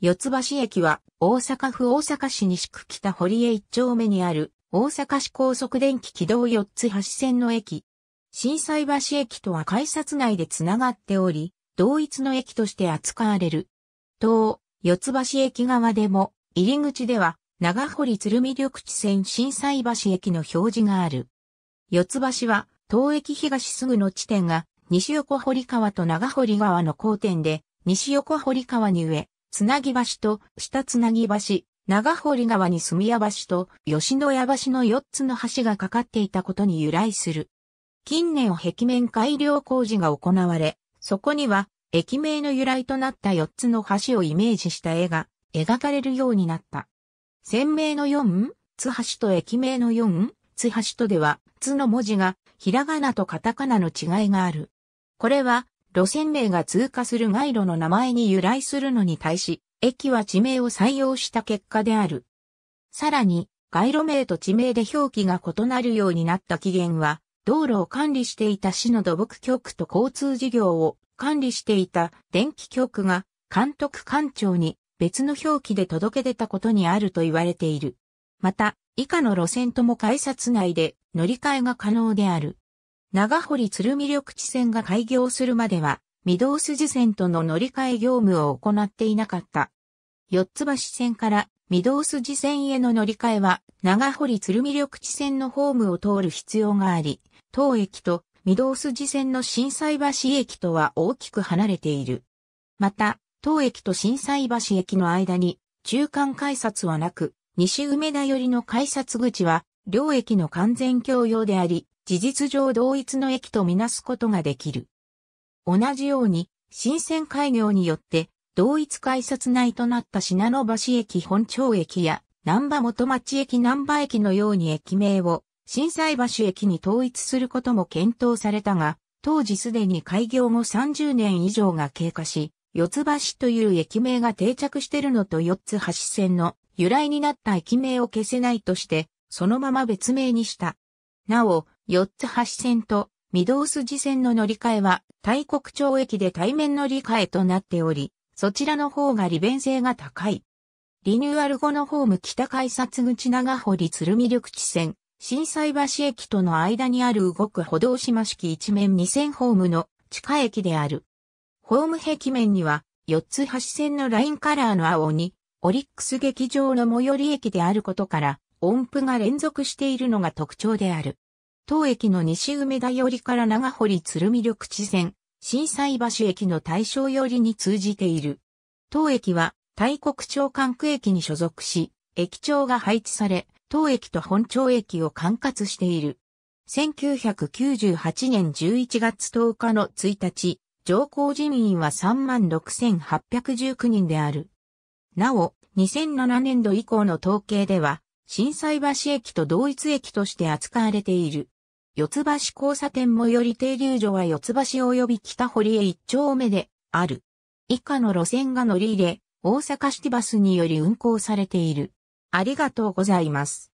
四ツ橋駅は大阪府大阪市西区北堀江一丁目にある大阪市高速電気軌道四つ橋線の駅。震災橋駅とは改札内でつながっており、同一の駅として扱われる。東、四ツ橋駅側でも、入り口では長堀鶴見緑地線震災橋駅の表示がある。四ツ橋は東駅東すぐの地点が西横堀川と長堀川の交点で、西横堀川に上、つなぎ橋と下つなぎ橋、長堀川に住屋橋と吉野屋橋の4つの橋がかかっていたことに由来する。近年壁面改良工事が行われ、そこには駅名の由来となった4つの橋をイメージした絵が描かれるようになった。鮮明の4、津橋と駅名の4、津橋とでは、津の文字がひらがなとカタカナの違いがある。これは路線名が通過する街路の名前に由来するのに対し、駅は地名を採用した結果である。さらに、街路名と地名で表記が異なるようになった起源は、道路を管理していた市の土木局と交通事業を管理していた電気局が監督官庁に別の表記で届け出たことにあると言われている。また、以下の路線とも改札内で乗り換えが可能である。長堀鶴見緑地線が開業するまでは、御堂筋線との乗り換え業務を行っていなかった。四つ橋線から御堂筋線への乗り換えは、長堀鶴見緑地線のホームを通る必要があり、当駅と御堂筋線の震災橋駅とは大きく離れている。また、当駅と震災橋駅の間に中間改札はなく、西梅田寄りの改札口は、両駅の完全共用であり、事実上同一の駅とみなすことができる。同じように、新鮮開業によって同一改札内となった品野橋駅本町駅や南波元町駅南波駅のように駅名を震災橋駅に統一することも検討されたが、当時すでに開業後30年以上が経過し、四つ橋という駅名が定着してるのと四つ橋線の由来になった駅名を消せないとして、そのまま別名にした。なお、四つ橋線と御堂筋線の乗り換えは、大国町駅で対面乗り換えとなっており、そちらの方が利便性が高い。リニューアル後のホーム北改札口長堀鶴見緑地線、震災橋駅との間にある動く歩道島式一面二線ホームの地下駅である。ホーム壁面には、四つ橋線のラインカラーの青に、オリックス劇場の最寄り駅であることから、音符が連続しているのが特徴である。当駅の西梅田寄りから長堀鶴見緑地線、震災橋駅の大正寄りに通じている。当駅は大国町管区駅に所属し、駅長が配置され、当駅と本町駅を管轄している。1998年11月10日の1日、上皇人員は36,819人である。なお、2007年度以降の統計では、震災橋駅と同一駅として扱われている。四つ橋交差点最寄り停留所は四つ橋及び北堀江一丁目である。以下の路線が乗り入れ、大阪シティバスにより運行されている。ありがとうございます。